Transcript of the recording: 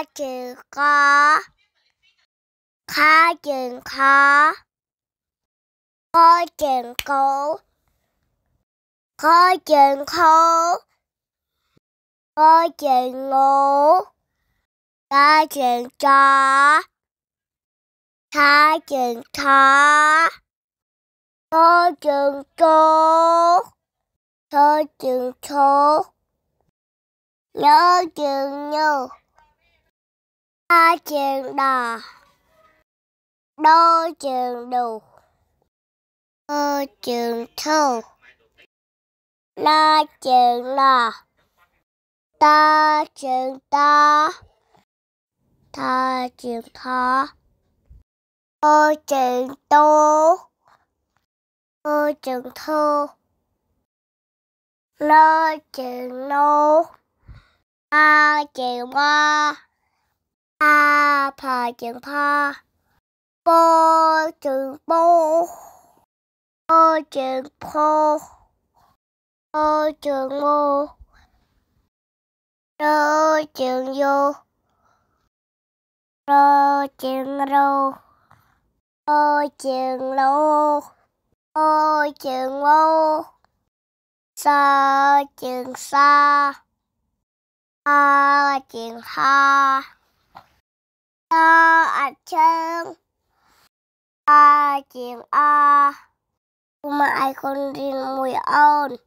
kho trừ khó, kho trừ khó, kho trừ khổ kho trừ khổ kho trừ ngủ kho trường cho kho trường thọ kho trường chó kho trường số nhớ trừ nhau A chừng đò Đô trường đủ Ơ trường thu La trường lò Ta trường ta Tha trường thó Ô trường tô Ô trường thu Lô trường lô ta trường ba là chữ tha bo chừng bo bo chừng po bo chừng mô rơ chừng vô rơ chừng rô rơ chừng lô rơ chữ ngô sa chừng sa ha chừng ha to à chân à chuyện a ờ, mà ai con riêng mùi ôn